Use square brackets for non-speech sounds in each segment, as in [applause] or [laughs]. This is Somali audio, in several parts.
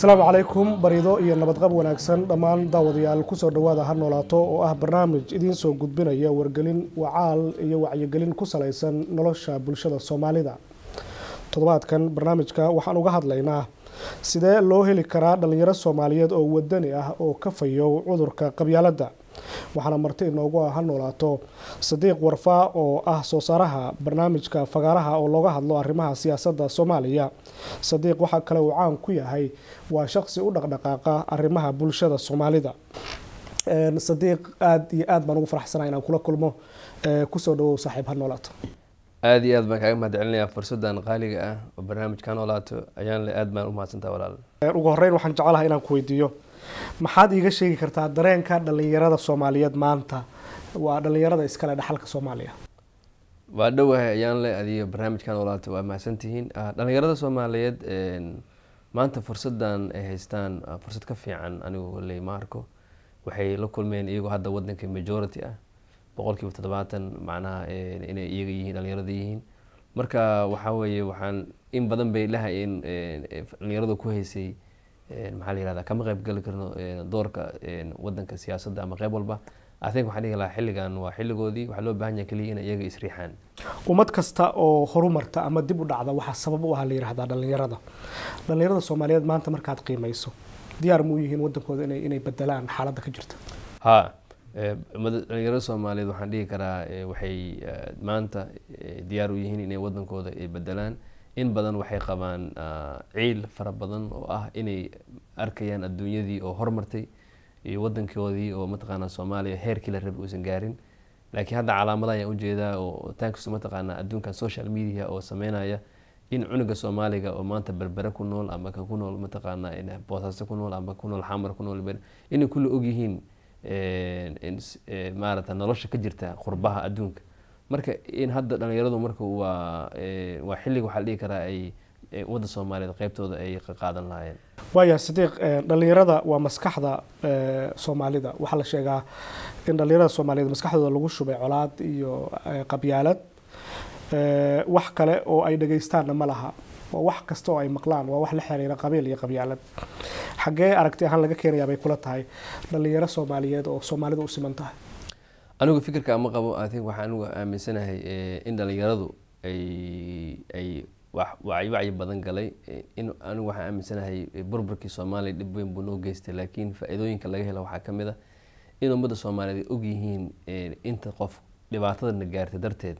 asalaamu calaykum barido iyo nabadqab wanaagsan dhammaan daawadayaal kusoo dhawaada ha noolaato oo ah barnaamij idiin soo gudbinaya wargelin wacaal iyo wacyigelin ku salaysan nolosha bulshada soomaalida toddobaadkan barnaamijka waxaan uga hadlaynaa sidee loo heli karaa dhallinyaro soomaaliyeed oo wadani ah oo ka fayow cudurka qabyaaladda waxaana marti inoogu ah hal noolaato sadiiq warfaa oo ah soo saaraha barnaamijka fagaaraha oo looga hadlo arrimaha siyaasadda soomaaliya sadiiq waxaa kale uu caan ku yahay waa shaqsi u dhaqdhaqaaqa arrimaha bulshada soomaalida sadiiq aad iyo aad baan ugu faraxsanaa inaan kula kulmo kusoo dhawow saaxiib ha noolaato aada iyo aad baan kaaga mahad celinayaa fursadan qaaliga ah oo barnaamijka ha noolaato ayaanle aad baan u mahadsantaa walaal ugu horreyn waxaan jecelahay inaan ku weydiiyo maxaad iiga sheegi kartaa dareenka dhalinyarada soomaaliyeed maanta waa dhalinyarada iskale dhaxalka soomaaliya waa dhowahay ayaan le adiga barnaamijkan walaata waa mahadsantihiin ah, dhalinyarada soomaaliyeed maanta fursadan ay haystaan ah, fursad ka fiican anigu holley maarko waxay la kulmeen iyagoo hadda wadanka majority ah boqolkiiba toddobaatan macnaha inay iyaga yihiin dhalinyarada yihiin marka waxaa weeye waxaan in badan bay lahayn dhalinyaradu ku haysay maxaa la yirahda kama qayb geli karno doorka wadanka siyaasadda ama qayb walba athink waxaan dhihi lahaa xilligan waa xilligoodii waxaa loo baahan yahay keliya inay iyaga isriixaan ummad kasta oo horumarta ama dib u dhacda waxaa sabab u ah la yirahdaa dhallinyarada dhallinyarada soomaaliyeed maanta markaad qiimeyso diyaar mu yihiin wadankooda inay inay bedelaan xaaladda ka jirta ha dhallinyarada soomaaliyeed waxaan dhihi karaa waxay maanta diyaar u yihiin inay wadankooda bedelaan in badan waxay qabaan ah, ciil fara badan oo ah inay arkayaan adduunyadii oo hormartay iyo wadankoodii oo mataqaana soomaaliya heerkii la rabay uusan gaarin laakiin hadda calaamada ayaan ujeedaa oo tanks mataqaana adduunkan social media oo sameynaya in cunuga soomaaliga oo maanta berbere ku nool ama ka ku nool mataqaana boosaaso ku nool ama ku nool xamar ku nool inay kula ogyihiin eh, eh, maarata nolosha ka jirta qurbaha adduunka marka in hadda dhalinyaradu marka waa eh, waa xilliga waxaa dhihi karaa ay eh, wadda soomaaliyeed qeybtooda ay qaadan lahaayeen waaya sidiiq eh, dhalinyarada waa maskaxda soomaalida waxaa la sheegaa in dhalinyarada soomaaliyeed maskaxdooda lagu shubay colaad iyo qabyaalad wax kale oo ay dhagaystaanna ma laha waa wax kasta oo ay maqlaan waa wax la xiriira qabiil iyo qabyaalad xaggee aragti ahaan laga keenayaa bay kula tahay dhalinyaro soomaaliyeed oo soomaalida u siman tahay anigu fikirka ma qabo athink waxaa anigu aaminsanahay eh, in dhalinyaradu ay ay waywacyi badan galay eh, anigu waxaan aaminsanahay eh, burburkii soomaaliya dhib weyn buu noo geystay laakiin faa-iidooyinka laga hela waxaa ka mid a ah in ummadda soomaaliyeed ay ogyihiin inta qof dhibaatadana gaartay darteed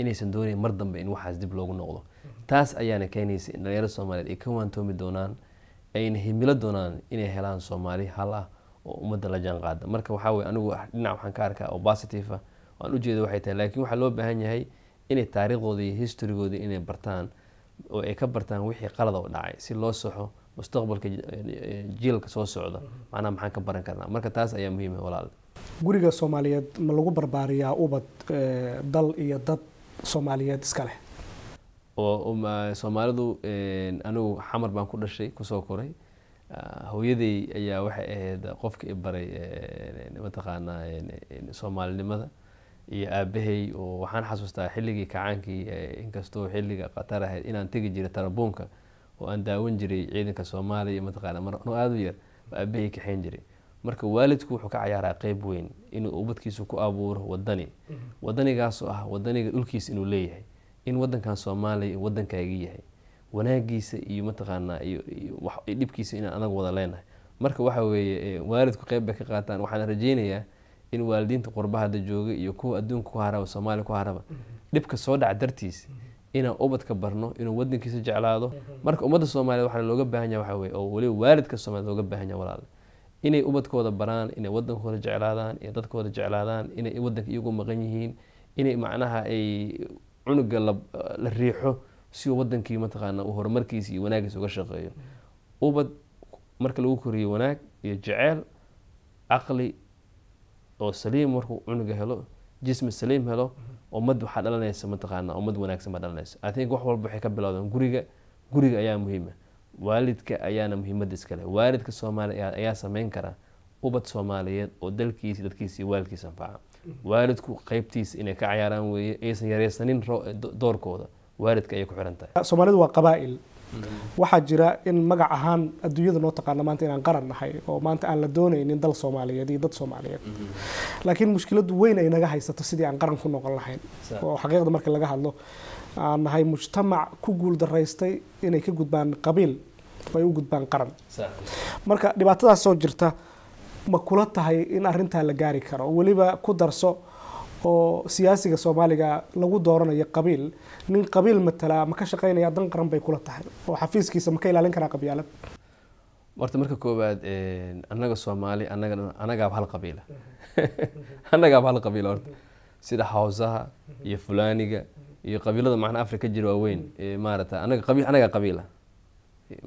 inaysan doonayn mar dambe in waxaas dib loogu noqdo taas ayaana keenaysa in dhalinyarada soomaaliyeed ay ka waantoomi doonaan ayna himilo doonaan inay helaan soomaali hal ah oo ummadda la jaan marka waxaa weye anigu dhinac waxaan ka arkaa oo positive ah aan ujeeda waxay tahay laakiin waxaa loo baahan yahay inay taariikhdooda iyo historygooda inay bartaan oo ay ka bartaan wixii qalad oo dhacay si loo saxo mustaqbalka eh, eh, jiilka soo socda manaa maxaan ka baran karnaa marka taas ayaa muhiima ah, walaal guriga soomaaliyeed ma lagu barbaariyaa ubad eh, dal iyo dad soomaaliyeed iska leh oo soomaalidu anigu xamar baan ku dhashay kusoo koray Ah, hooyaday ayaa waxay ahayd qofka i baray mataqaanaa soomaalinimada iyo aabahey oo waxaan xasuustaa xilligii kacaankii inkastoo xilliga qatar ahayd inaan tegi jiray tarabuunka oo aan daawan jiray ciidanka soomaaliya mataqaana no aada u yar oo aabahey kaxayn jiray marka waalidku wuxuu ka cayaaraa qeyb weyn inuu ubadkiisa ku abuuro wadani mhm. wadanigaasoo ah wadaniga dhulkiisa inuu leeyahay in wadankan soomaaliya wadankaagii yahay wanaagiisa iyo mataqaanaa dhibkiisa inaan anagu wada leenahay marka waxa weeye waalidku qeyb bay ka qaataan waxaan rajeynayaa in waalidiinta qurba hadda jooga iyo kuwa adduunka ku haraba soomaaliya ku haraba dhibka soo dhac dartiis inaan ubadka barno inuu wadankiisa jeclaado marka ummadda soomaaliyeed waxaa looga baahan yaha waxaa weye oo weliba waalidka soomaliya looga baahan yaha walaalle inay ubadkooda baraan inay wadankooda jeclaadaan inay dadkooda jeclaadaan inay wadanka iyagu maqan yihiin inay macnaha ay cunuga la riixo si uu wadankii mataqaana horumarkiisa iyo wanaagiis uga shaqeeyo ubad marka lagu koriyo wanaag iyo jeceyl caqli oo saliim markuu cunuga helo jismi saliim helo ummad waxaa dhalanaysa mataqaana ummad wanaagsan baa dhalanaysa i think wax walba waxay ka bilowdeen guriga guriga ayaa muhiima waalidka ayaana muhiimada iskale waalidka soomaaliya ayaa sameyn kara ubad soomaaliyeed oo dalkiisi dadkiisa iyo waalidkiisa anfaca waalidku qeybtiisa inay ka cayaaraan weeye aysan yareysanin doorkooda waalidka ayay ku xiran tahay soomaalidu waa qabaa'il mm-hmm. waxaa jira in magac ahaan adduunyada noo taqaana maanta inaan qaran nahay oo maanta aan la doonaynin dal soomaaliyeed iyo dad soomaaliyeed mm-hmm. laakiin mushkiladu weyn ay naga haysato sidii aan qaran ku noqon lahayn oo xaqiiqda marka laga hadlo aan nahay mujtamac ku guuldaraystay inay ka gudbaan qabiil ay u gudbaan qaran marka dhibaatadaas jirta ma kula tahay in arintaa la gaari karo weliba ku darso oo siyaasiga soomaaliga lagu dooranayo qabiil nin qabiil matalaa ma ka shaqeynaya dan qaran bay kula tahay oo xafiiskiisa ma ka ilaalin karaa qabyaalad warta marka koowaad annaga soomaali anaga anagaaba hal qabiila [laughs] annagaaba hal qabiila horta sida hawsaha iyo fulaaniga iyo qabiilada macnaa africa jira waa weyn maarata anaga qabi anaga qabiila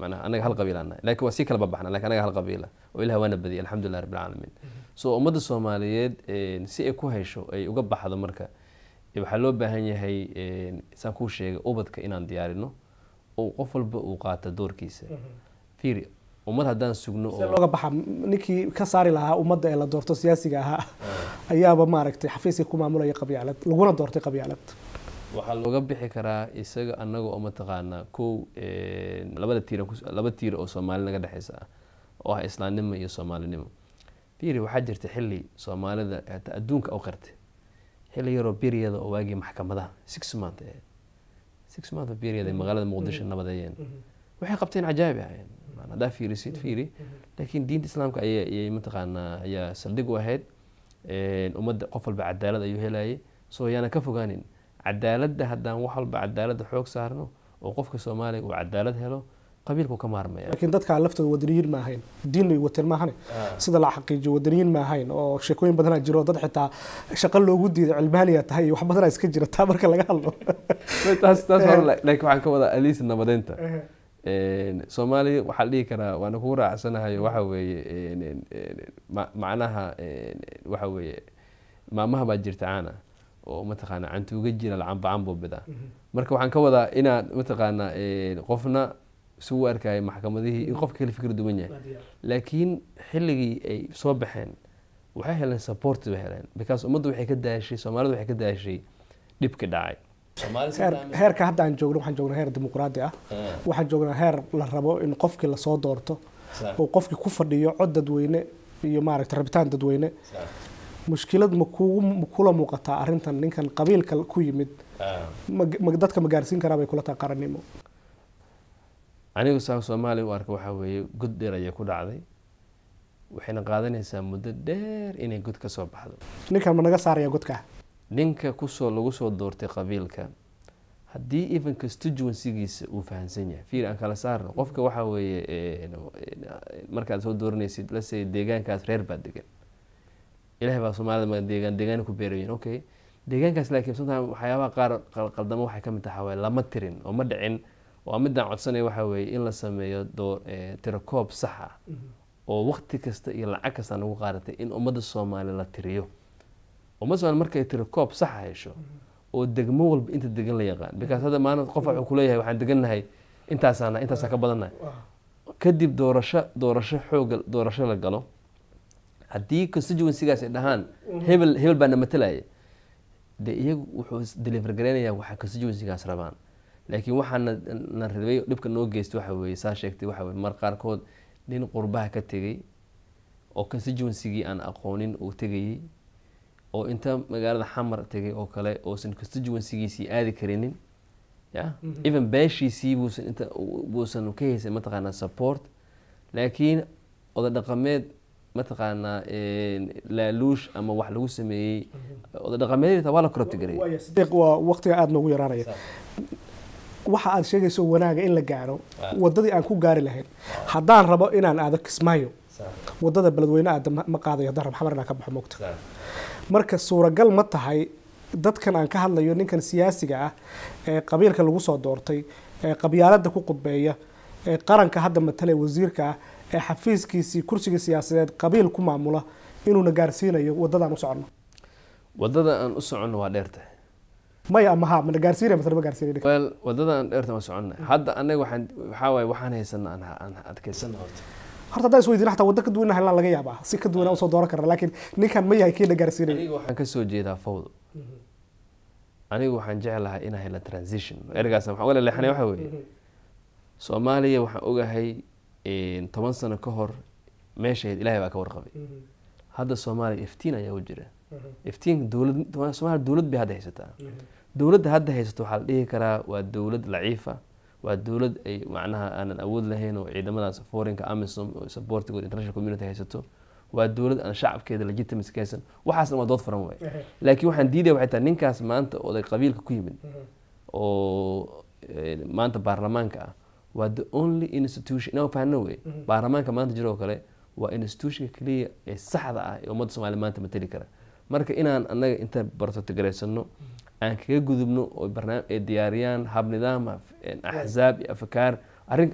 macnaa anaga hal qabiila annaha laakiin waa sii kala babaxna lakin anaga hal qabiila oo ilah waana badiyay alxamdulilah rabbilcaalamiin soo ummadda soomaaliyeed si ay ku hesho ay uga baxdo marka waxaa loo baahan yahay saan kuu sheegay ubadka inaan diyaarino oo qof walba uu qaata doorkiisa fiiri ummad haddaan sugno looga baxa ninkii ka saari lahaa ummadda ee la doorto siyaasiga ahaa ah. ayaaba maaragtay xafiiskii ku maamulaya qabyaalad laguna doortay qabyaalad waxaa looga bixi karaa isaga annaga oo mataqaanaa kow labada tiir laba tiir oo soomaali naga dhexeysa ah oo ah islaamnimo iyo soomaalinimo beri waxaa jirta xili soomaalida adduunka u qirtay xili yaroo beriyada oo waagii maxkamadaha six month eh, six month beriyad magaalada muqdisho mm-hmm. nabadeeyeen mm-hmm. waxay qabteen cajaaib ah hadaa fiirisid fiiri laakiin diinta islaamka ayay mataqaanaa ayaa saldhig u ahayd ummadda qof walba cadaalad ayuu helayay soo yaana ka fogaanin cadaaladda haddaan wax walba cadaaladda xoog saarno oo qofka soomaaliga uu cadaalad helo qabiilku ka maarmaya laakiin dadka laftooda wadaniyiin ma ahayn diin ay wateen maahane ah. sida la xaqiijiyo wadaniyiin ma ahayn oo sheekooyin badana jiro dad xitaa shaqo loogu diido cilmaaniya tahay iyo wax badana iska jira taa marka laga hadlo taas taas laakiin waxaan ka wadaa aliis nabadeynta soomaaliya waxaa la dhihi karaa waana kugu raacsanahayo waxa weeye macnaha waxa weeye maamaha baa jirta caana oo mataqaana cantuuga jira lacamba cambo bida marka waxaan ka wadaa inaad mataqaana qofna isugu arkaya maxkamadihii in mm-hmm. qofka kale fikr duwan yahay laakiin xilligii ay soo baxeen waxay heleen support bay heleen because ummaddu waxay ka daashay soomaalidu waxay ka daashay dhibkii dhacay heerka hadda aan joogno waxaan joognaa heer dimuqraadi ah, ah. waxaan joognaa heer la rabo in qofkii lasoo doorto oo qofkii ku fadhiyo cod dadweyne iyo maaragta rabitaan dadweyne mushkilad makugu makula muuqataa arrintan ninkan qabiilka ku yimid ah. ma dadka ma gaarsiin karaa bay kula tahay qarannimo aniga saa soomaaliya u arka waxaa weeye god dheer ayay ku dhacday waxayna qaadanaysaa muddo dheer inay god kasoo baxdo ninka ma naga saaraya godka ninka kusoo lagu soo doortay qabiilka haddii evenka stujuansigiisa uu fahamsan yahay fiir aan kala saarno qofka waxaa weeye eh, eh, markaad soo dooranaysid lase deegaankaas reer baa degan ilaah baa soomaalida ma deegaan ku beerayen okay deegaankaas laakiin somtime waxyaabaha qaar qaldamo waxay kamid mid tahay lama tirin oo ma dhicin waa midaan codsanaya waxaa weeye in la sameeyo eh, tirakoob sax ah mhm. oo waqti kasta iyo lacag kasta nagu qaadatay in ummadda soomaaliya la tiriyo ummadda somalia markay tirakoob saxa hesho mhm. oo degmo walba inta degan la yaqaan mhm. bikaas hadda maalin qof wuxuu kuleeyahay waxaan degannahay intaasaan intaasaan ka badannahay kadib doorasho doorasho xooga doorasho la galo haddii constituencygaas ay dhahaan hebel hebel baana matalaya dee iyagu wuxuu deliver gareynayaa waxaa constituencygaas rabaan laakiin waxaana ridbay dhibka noo geysta waxa weye saa sheegtay waxa mar qaarkood nin qurbaha ka tegay oo constituency aan aqoonin uu tegayey oo inta magaalada xamar tegay oo kale oosan constituency aadi karinin ya mhm. even beeshiisii buusan inta buusan ka haysan mataqaanaa support laakiin oda dhaqameed mataqaanaa laaluush ama wax lagu sameeyey mhm. oda dhaqameedyada waa la corrupt gareeya waqtiga aada noogu yaraanaya waxa aad sheegayso wanaaga in la gaaro wadadii aan ku gaari lahayn haddaan rabo inaan aado kismaayo wadada beledweyne aada ma qaadayo haddaan rab xamar inaan ka baxo mogta marka suuragal ma tahay dadkan aan ka hadlayo ninkan siyaasiga ah ee qabiilka lagu soo doortay ee qabyaaladda ku qudbeeya ee qaranka hadda matale wasiirka ah ee xafiiskiisii kursiga siyaasadeed qabiil ku maamula inuuna gaarsiinayo wadadaan u soconno wadada aan u soconno waa dheertahay maya ama maha mana gaarsiinaya mase nama gaarsiinay well wadadan dheerta ma soconna hadda anaga waxaan waxaa waaye waxaan haysana aan aan adkaysana horta horta haddaa isweydiin xataa waddo ka duwan hela laga yaabaa si ka duwana usoo dooran karna laakiin ninkan ma yahay kiina gaarsiinay aniga waxaan kasoo jeedaa fawdo mhm. aniga waxaan jeclahay inaan hela transition ergaas waxaan uga leleexanay waxa weeye mhm. soomaaliya waxaan ogahay toban sano ka hor meeshayd ilaahay baa ka warqabay mhm. hadda soomaaliya iftiin ayaa u jira iftiinka dowladsomalia dowlad bay hadda haysataa mhm. dowladda hadda haysato waxaa la dhihi karaa waa dowlad laciifa waa dowlad ay macnaha aanan awood lahayn oo ciidamadaas forinka amisom supportigood international community haysato waa dowlad aan shacabkeeda legitimacy ka haysan waxaasna waa dood furan waay mhm. laakiin waxaan diidaya waxay tahay ninkaas maanta oday qabiilka ku yimid mhm. oo eh, maanta baarlamaanka ah waa the only institution inaa fahno wey baarlamaanka maanta jiro oo kale waa institutionka keliya ee saxda ah ee ummadda somaaliya maanta mateli kara marka inaan anaga intaan bartotogaraysano aan kaga gudubno oo ay diyaariyaan hab nidaama axzaab iyo afkaar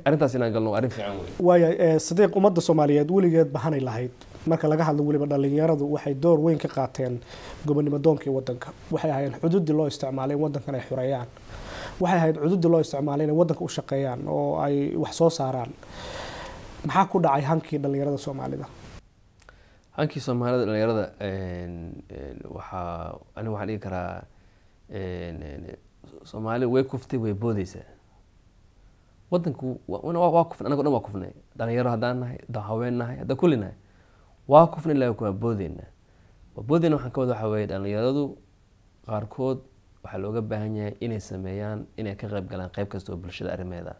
arintaas inaan galno arrin fiican wey eh, sadiiq ummadda soomaaliyeed weligeed bahanay lahayd marka laga hadlo weliba dhallinyaradu waxay door weyn ka qaateen gobonimo doonkii wadanka waxay ahayd xuduudii loo isticmaalay in waddankan ay xureeyaan waxay ahayd xuduudii loo isticmaalay inay wadanka u shaqeeyaan oo ay wax soo saaraan maxaa ku dhacay hankii dhallinyarada soomaalida halkii soomaalida dhalinyarada waxaa aniga waxaan dhigi karaa soomaalida way kuftay way boodeysaa wadanku waa kufnay anago dhan waa kufnay dhalinyaro haddaan nahay haddaan haween nahay haddaan kulli nahay waa kufnay ilaa waa boodeyna waa boodeyna waxaan ka wada waxaa weeye dhalinyaradu qaarkood waxaa looga baahan yahay inay sameeyaan inay ka qeyb galaan qeyb kasta oo bulshada arrimeeda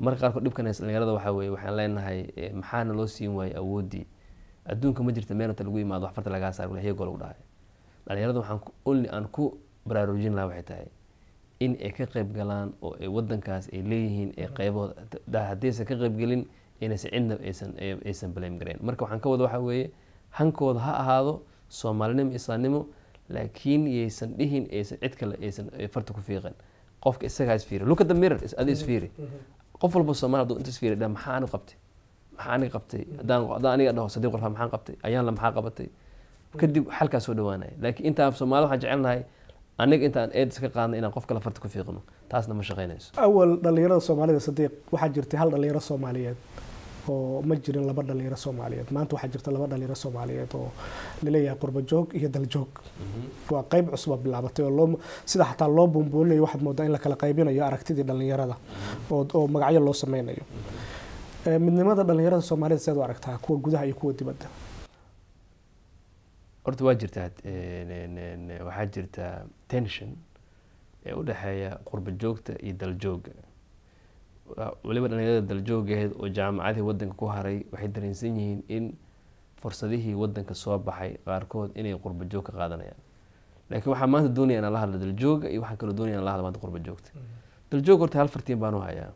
marka qaarkood dhibkan dhalinyarada waxaa weeye waxaan leenahay eh, maxaana loo siin waayey awooddii adduunka ma jirta meelanta lagu imaado wax farta lagaa saar ilahiya golow dhahay dhalinyarada waxaan oli aan ku baraarujin lahaa waxay tahay in ay ka qeyb galaan oo ay wadankaas ay leeyihiin ay qeybahooda haddaysan ka qeybgelin inaysan cidna aysan baleym gareyn marka waxaan ka wada waxaa weeye hankooda ha ahaado soomaalinimo islaamnimo laakiin yaysan dhihin aysan cid kale aysan farta ku fiiqan qofka isagaa isfiiri luka adi isfiiri mm-hmm. qof walba soomaali aduu inta isfiiri dha maxaanu qabtay maxaa aniga qabtay hadaan aniga dhaho sadiiq warfa maxaan qabtay ayaanla maxaa qabatay kadib xalkaas soo dhawaanaya laakiin intaan soomaalida waxaan jecelnahay aniga intaan eedis ka qaadnay inaan qof kale farta ku fiiqno taasna ma shaqaynayso awal dhallinyarada soomaalida sadiiq waxaa jirtay hal dhallinyaro soomaaliyeed oo ma jirin laba dhallinyaro soomaaliyeed maanta waxaa jirta laba dhallinyaro soomaaliyeed oo laleeyahay qurbajoog iyo daljoog mhm. waa qayb cusba bilaabatay oo sida xataa loo buunbuuninayo waxaad moodaa in la kala qaybinayo aragtidii dhallinyarada mhm. oo magacyo loo sameynayo mhm midnimada dhalinyarada soomaalida siaad u aragtaa kuwa gudaha iyo kuwa dibadda horta waa jirtaa waxaa jirtaa tension ee u dhexeeya qurba joogta iyo daljooga weliba dhalinyarada daljoogaheed oo jaamacadihii wadanka ku haray waxay dareensan yihiin in fursadihii wadanka soo baxay qaarkood inay qurba joog ka qaadanayaan lakin waxaa maanta doonaya inaan la hadlo daljooga iyo waxaan kaloo doonaya inaan la hadlo maanta qurba joogta mm-hmm. horta hal fartiin baan u hayaa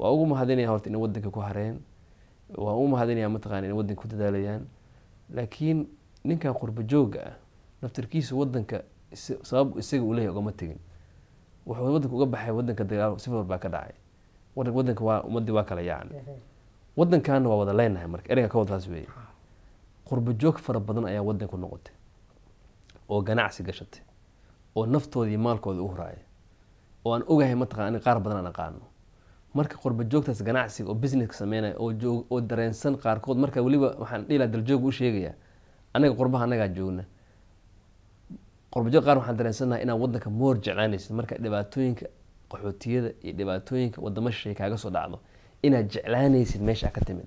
waa ugu mahadinaya horta inay wadanka ku hareen waa u mahadinaya mataqana inay wadanka ku dadaalayaan laakiin ninkan qurba jooga ah naftarkiisa wadanka sabab isaga uu leeyahy ugama tegin wuxuu wadanka uga baxay wadanka dagaal sifir war baa ka dhacay wadanka waa ummadii waa kale yacni wadankaana waa wada leenahay marka ereyga ka wadtaas weeye qurba joog fara badan ayaa wadanku noqotay oo ganacsi gashatay oo naftoodii maalkooda u huraaya oo aan ogahay mataqana in qaar badan aan aqaano marka qorba joogtaas ganacsiga oo businesska sameynaya oo dareensan qaarkood marka weliba waxaan dhila daljoog u sheegayaa anaga qorbaha anagaa joogna qorbajoog qaar waxaan dareensanaha inaad wadanka moor jeclaanaysid marka dhibaatooyinka qaxootiyada iyo dhibaatooyinka wadamo shishay kaaga soo dhacdo inaad jeclaanaysid meesha ka timid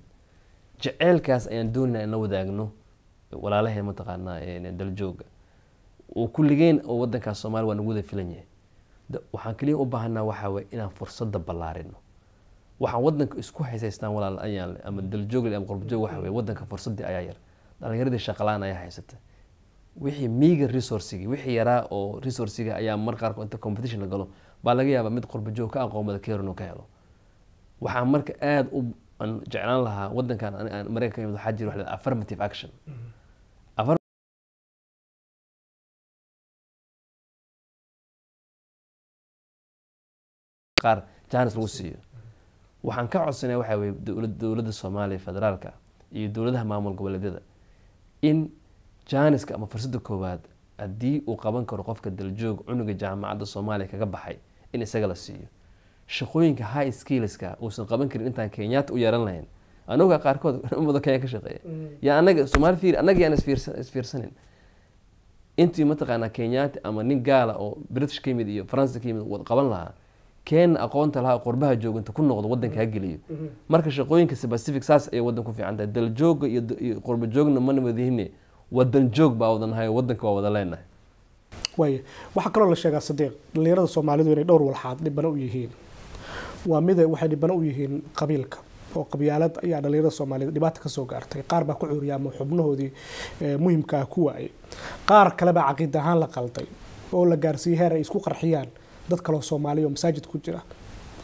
jeceelkaas ayaan doonayna in la wadaagno walaalahee mataqaanaa daljooga oo kulligeen oo wadankaas soomaliya waa nagu wada filan yahay waxaan kaliya u baahanaa waxaa waye inaan fursadda ballaarino waxaan wadanka isku xisaystaan walaalayaal ama daljoogle ama qorbajoog waxawey wadanka fursadii ayaa yar dhalinyaradii shaqalaan ayaa haysata wixii miiga resourcigi wixii yaraa oo resourciga ayaa mar qaarko inta competition la galo baa laga yaabaa mid qorbajoog ka aqoonbada ah karen ka helo waxaan marka aada u jeclaan lahaa wadankan mareykanka imid waxaa jira wa affirmative action mm-hmm. qaar jaanis lagu siiyo waxaan ka codsanaya waxaa weye dowladda soomaaliya federaalka iyo dowladaha maamul goboleedyada in jaaniska ama fursada koowaad haddii uu qaban karo qofka daljoog cunuga jaamacadda soomaaliya kaga baxay in isaga la siiyo shaqooyinka high skillska uusan qaban karin intaan kenyaata u yeeran lahayn anuga qaarkood ummada [laughs] kenya ka shaqeeya mm. yaa anaga soomaali fiir annaga yaan isfiirsanin intii mataqaanaa kenyaata ama nin gaala oo british ka yimid iyo faransa ka yimid qaban lahaa keen aqoonta lahaa qorbaha jooganta ku noqdo wadanka ha geliyo mhm. marka shaqooyinka pacific saas ay wadan ku fiican tahay daljooga iyo qorba joogna mana wadihine wadan joog baa wadanahay wadanka waa wada leenahay waay waxaa kaloo la sheegaa sadiiq dhalinyarada soomaalidu inay dhowr walxaad dhibano u yihiin waa mid waxay dhibano u yihiin qabiilka oo qabyaalad ayaa dhalinyarada soomaaliyed dhibaata kasoo gaartay qaar baa ku cuuriya xubnahoodii muhimkaa ah ku waayay qaar kalebaa caqiid ahaan la qalday oo la gaarsiiyey heer ay isku qarxiyaan dad kaloo soomaaliya oo masaajid ku jira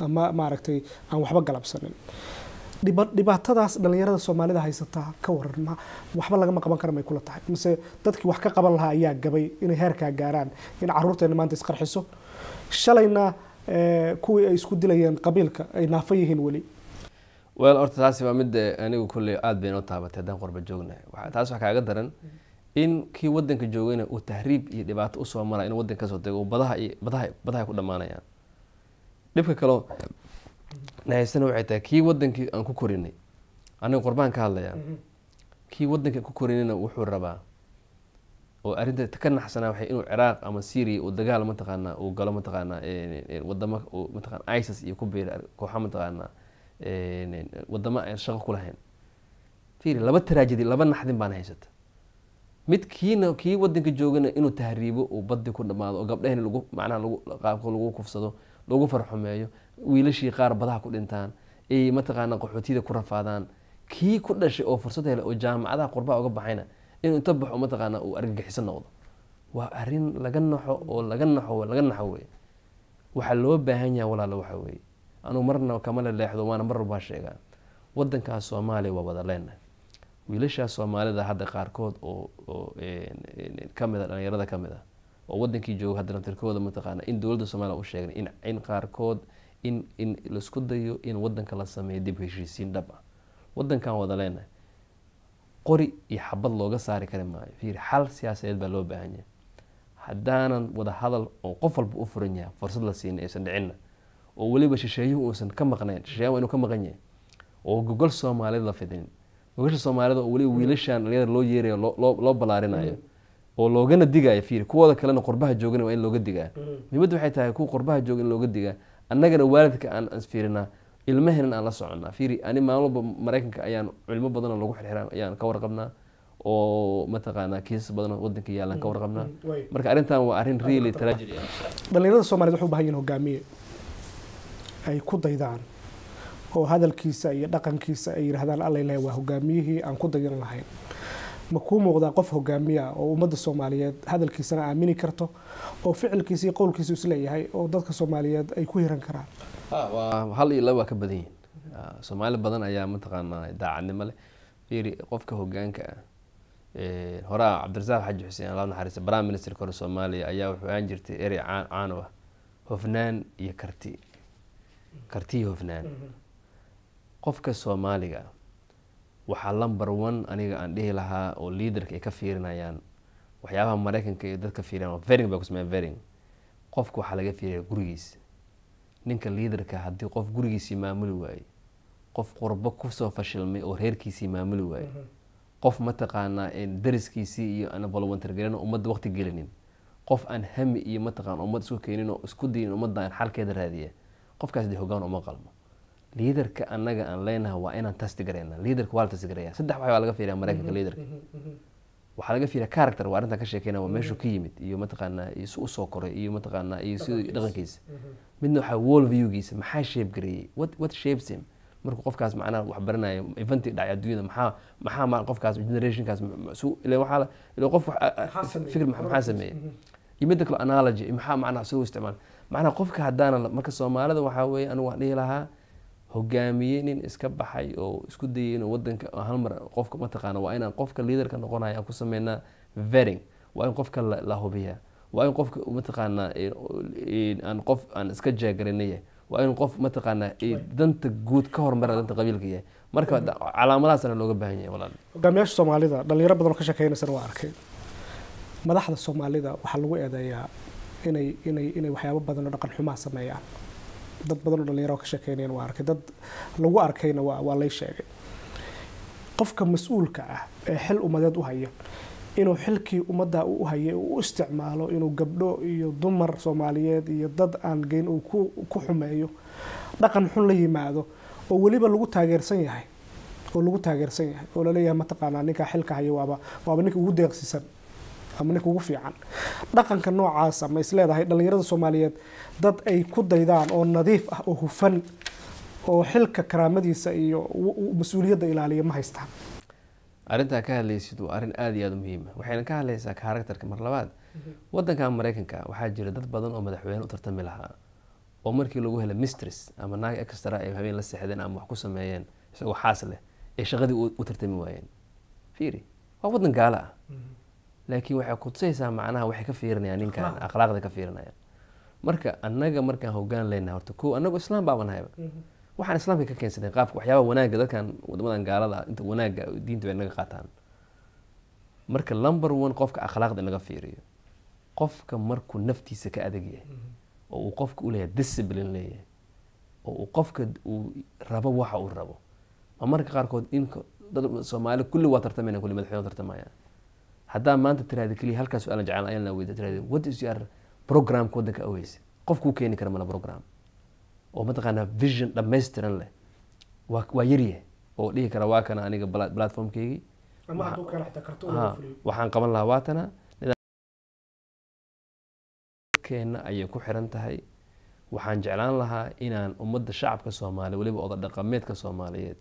ama maaragtay aan waxba galabsanin dhibaatadaas dhalinyarada soomaalida haysataa ka waran waxba lagama qaban karan bay kula tahay mise dadkii wax ka qaban lahaa ayaa gabay inay heerkaa gaaraan in caruurteena maanta isqarxiso shalayna eh, kuwii ay isku dilayeen qabiilka ay naafo yihiin weli wel orta taasi waa mid eh, anigu kulley aada baynoo taabatay haddaan qorba joognahay taas wax kaaga daran in kii wadanka joogayna uu tahriib iyo dhibaato usoo mara in wadanka kasoo dego badaha ku dhamaanayaan dhibka kaleo nahaysana waxay tahay kii wadankii aan ku korinay aniga qorbaan ka hadlayaa mm-hmm. kii wadanka ku korinayna wuxuu rabaa oo arrinta ka naxsanaa waxay inuu ciraaq ama syria uu dagaal mataqaanaa uu galo mataqaanaa wadama mataqana isis iyo ku biira kooxa mataqaanaa wadamo aan shaqo ku firi laba taraajadi laba naxdin baan haysata mid kiina kii wadanka joogana inuu tahriibo uu badi ku dhamaado oo gabdhehn lg manaa qaabka lagu kufsado lagu farxumeeyo wiilashii qaar badaha ku dhintaan ay mataqaana qaxootiyada ku rafaadaan kii ku dhashay oo fursad hele oo jaamacadaha qurbaha uga baxayna inuu inta baxo mataqaana uu argagixiso noqdo waa arin laga naxo oo laga naxo laga naxo wey waxaa loo baahan yaha walaalo waxa weeye anuu marna kama leleexdo waana mar walbaa sheegaa wadankaas soomaaliya waa wada leenahay wiilashaa soomaalida hadda qaarkood oo kamid a dhalinyarada kamid oo wadankii jooga haddana tirkooda mataqaana in dowladda soomaliya u sheegnay in in qaarkood in in laisku dayo in wadanka la sameeyo dib heshiisiin dhab ah wadankan wada leenahay qori iyo xabad looga saari kari maayo fiir xal siyaasadeed baa loo baahan yahay haddaanan hadal oo qof walba u furan yahay fursad la siina aysan dhicinna oo weliba shisheeyuhu uusan ka maqnayn shisheeyaha wa inuu ka maqan yahay oo gogol soomaaliyeed la fidinin ogasha soomaalida oo weliba mm. wiilashan dhalinyarada loo yeerayo loo balaarinayo oo loogana digayo fiir kuwooda kalena qurbaha joogana waa in looga digaa muhimadda mm. waxay tahay kuwa qurbaha jooga in looga digaa annagana waalidka aan ansfiirinaa ilmaheenan aan la soconnaa fiiri ani maalin maraykanka ayaan culimo badana lagu xirxiran ayaan ka warqabnaa oo mataqaanaa kiisas badan wadanka yaallaan ka mm. warqabnaa marka arrintan waa arrin really tragedy ah dhalinyarada soomaaliyed u baahan yihiin hogaamiye ay ku daydaan oo hadalkiisa iyo dhaqankiisa ay yidhahdaan allailah waa hogaamiyihii aan ku dayan lahayn ma kuu muuqdaa qof hogaamiya oo ummadda soomaaliyeed hadalkiisana aamini karto oo ficilkiisa iyo qowlkiisu isleeyahay oo dadka soomaaliyeed ay ku hiran karaan ah, hal iyo laba waa ka badan yihin ah, soomaali badan ayaa mataqaanaa daacadnimo leh fiiri qofka hogaanka ah horaa cabdirasaaq xaji xuseen alla naxariista prime ministerka hore soomaaliya ayaa wuxuu aan jirtay erey caan caanow ah hofnaan iyo karti kartiyi hofnaan mhm qofka soomaaliga waxaa lumber one aniga aan dhihi lahaa oo liaderka ay ka fiirinayaan waxyaabaha mareykanka iyo dadka fiiriyaan vering bay kusmeen vering qofka waxaa laga fiiriyaa gurigiisa ninka liaderka haddii qof gurigiisii maamuli waaye qof qurbo kusoo fashilmay oo reerkiisii maamuli waaye mhm. qof mataqaanaa dariskiisii iyo aan volontargarin ummadda waqti gelinin qof aan hami iyo mataqaana ummad isku keenin oo isku daynin ummadda aan xalkeeda raadiya qofkaas dee hogaan uma qalmo liidarka anaga aan leenaha waa inaan tasti gareyna liidarka waa la tasti gareya saddex wax waa laga fiiriya maraykanka liidarka mm-hmm, mm-hmm, mm-hmm. waxaa laga fiiriya character waa arrintan ka sheekeyna waa meeshuu ka yimid iyo mataqaanaa iyo si usoo koray iyo mataqaanaa iyo si dhaqankiisa midna waxaa wall viewgiisa maxaa shape gareeyey what what shapes him markuu qofkaas macnaha wax baranayo eventii dhacay adduunyada maxaa maxaa ma qofkaas generationkaas ile waxaa ile qof fikir maxaa sameeyey iyo midda kale analogy maxaa macnaha soo isticmaal macnaha qofka haddaana marka soomaalida waxaa weeye anigu waan dhihi lahaa hogaamiyey nin iska baxay oo isku dayay inuu wadanka halmar qofka mataqaana waa inaan qofka liaderka noqonay aan ku sameynaa vering waa in qofka la hubiya waa in qofka mataqaanaa aan qof aan iska jeegarinaya waa in qof mataqaanaa danta guud ka hormara danta qabiilka yahay marka calaamadahaasan looga baahan yahay walaal hogaamiyaasha soomaalida dhalinyaro badan oo ka sheekeynaysan waa arkay madaxda soomaalida waxaa lagu eedeeyaa inay inay inay waxyaabo badan oo dhaqan xumaa sameeyaan dad badan oo dhalinyaro ka sheekeynayana waa arkay dad lagu arkayna waa lay sheegay qofka mas-uulka ah ee xil umadeed u haya inuu xilkii ummadda u hayay u isticmaalo inuu gabdho iyo dumar soomaaliyeed iyo dad aan geyn uu ku xumeeyo dhaqan xun la yimaado oo weliba lagu taageersan yahay oo lagu taageersan yahay oo laleeyahay mataqaanaa ninkaa xilka haya waaba waaba ninka ugu deeqsiisan ama ninka ugu fiican dhaqanka noocaasa ma is leedahay dhallinyarada soomaaliyeed dad ay ku daydaan oo nadiif ah oo hufan oo xilka karaamadiisa iyo mas-uuliyadda ilaaliya ma haystaan arrintaa ka hadlaysid waa arrin aada iyo aada muhiima ah. waxayna ka hadlaysaa karakterka mar labaad wadankan mareykanka waxaa jira dad badan oo madaxweyne u tartami lahaa oo markii lagu helay mistress ama naag extra ay habeen la seexdeen ama wax ku sameeyeen isagoo xaas leh ay shaqadii u tartami waayeen fiiri waa wadan gaala ah mm-hmm laakiin waxay kutusaysaa macnaha waxay ka fiirinaya ninkan akhlaaqda ka fiirinaya marka anaga markaan hogaan leyna horta ko anagu islaam baabanahayba mhm. waxaan islaamka ka keensanay qaabka waxyaabaha wanaaga dadkan wadamadan gaalada inta wanaaga diinta bay naga qaataan marka lumber one qofka akhlaaqda naga fiiriyo qofka markuu naftiisa ka adag yahay mhm. oo uu qofka u leeyahay discipline leeyahay oo uu qofka uu rabo waxa uu rabo ma marka qaarkood in dad soomaali kulli waa tartamayna kulli madaxweyne tartamayaan hadaa maanta tiraahda keliya halkaas su-aalan jeclaan ayaan laa weyda tirahda what is your programka waddanka aweysa qofkuu keeni kara mala program oo mataqaanaa vision dhammaystiran leh wa waa yaryahay oo dhihi kara waa kana aniga platformkeygii waxaan qaban lahaa waatana keena ayay ku xiran tahay waxaan jeclaan lahaa inaan ummadda shacabka soomaaliya weliba oda dhaqameedka soomaaliyeed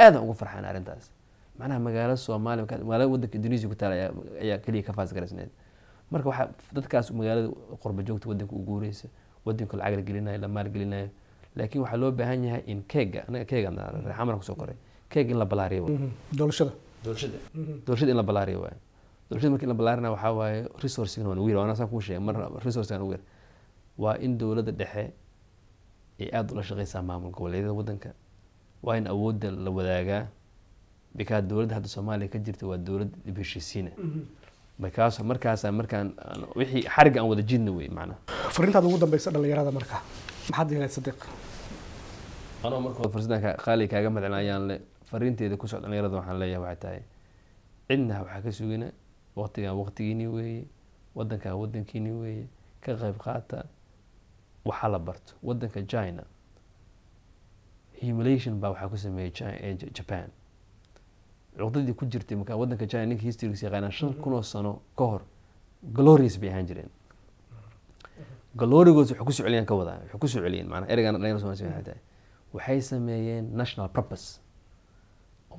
aadan ugu farxaan arrintaas macnaha magaalo soomaaliya magaalada wadanka indonesia ku taala ayaa keliya ka faasgaraysneed marka waxaa dadkaas magaalada qurba joogta wadanka u guureysa wadanka lacag la gelinayo la maalgelinayo laakiin waxaa loo baahan yahay in keega anaga keega reexamar kusoo koray keeg in la balaariyo mhm, doolshada doolshada mhm. doolshada in la balaariyo waayo doolshada marka in la balaarina waxaa waaye resourcing waan wiir waana saan kuu sheegay mar resourcing aan wiir waa in dowladda dhexe ay aada ula shaqeysaa maamul goboleedyada wadanka waa in awoodda la wadaagaa bika dowladda hadda soomaaliya ka jirta waa dowlad dib heshiisiina mm-hmm. markaas markaasa markaan wixii xariga aan wada jidna wey manaa farintaada ugu dambeysa dhalinyarada marka maxaad yeelay sadiiq anoo marka farsadan qaali kaaga madcin ayaan le fariinteeda ku socda dhalinyarada waxaan leeyahay waxay tahay cidnaha waxaa ka sugina waqtigan waqtigiinii weeye wadankan wadankiini weeye ka qayb qaata waxaa la barto wadanka china humulation baa waxaa ku sameeyey japan cuqdadii ku jirtay markaa wadanka china ninka historygiis yaqaanaan shan kun oo sano ka hor glorious bay ahaan jireen glorigoos waxay kusoo celiyaan ka wadaa waxay kusoo celiyeen maanaa ereygan dhalinyarada somalia samay tahay waxay sameeyeen national purpose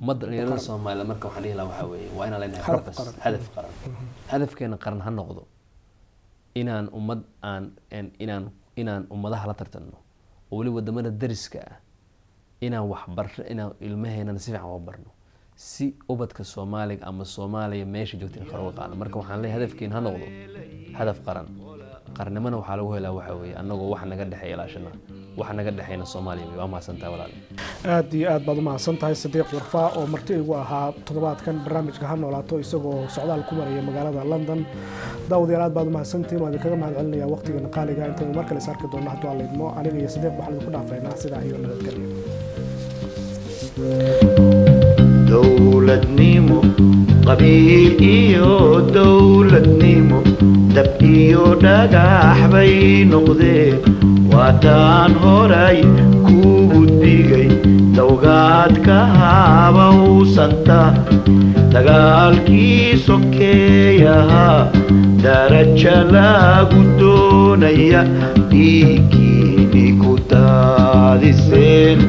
ummadda dhalinyarada soomaaliya marka waxaan dhihi lahaa waxaa weeye waa inaan leenahay purpose hadaf qaran mhm. hadafkeena qaran ha noqdo inaan ummad aan inaan inaan ummadaha la tartanno oo weli wadamada dariska ah inaan waxbarno inaan ilmaheenana si fiican waxbarno si ubadka soomaaliga ama soomaaliya meesha joogta in kor uga qaadno marka waxaan leeyahay hadafkiin ha noqdo hadaf qaran qarnimana waxaa lagu helaa waxaa weeye annagoo wax naga dhexeeya ilaashana wax naga dhexeyna soomaaliya waa mahadsantaha walaal aad iyo aad baad u mahadsan sadiiq warfaa oo marti igu ahaa toddobaadkan barnaamijka ha noolaato isagoo socdaal ku maraya magaalada london daawadayaal aad baad u mahadsantihin waan idinkaga mahad celinayaa waqtigan qaaliga intaynu mar kale is arki doonno hadduu allaydmo aniga iyo sadiiq waxaan idinku dhaafaynaa sidaa iyo nabadgelya dowladnimo qabiil iyo dowladnimo dab iyo dhagax bay noqdeen waataan horay kugu digay dawgaadka habawsanta dagaalkii sokeeyahaa daraja lagu doonaya dhiigkiini ku daadiseen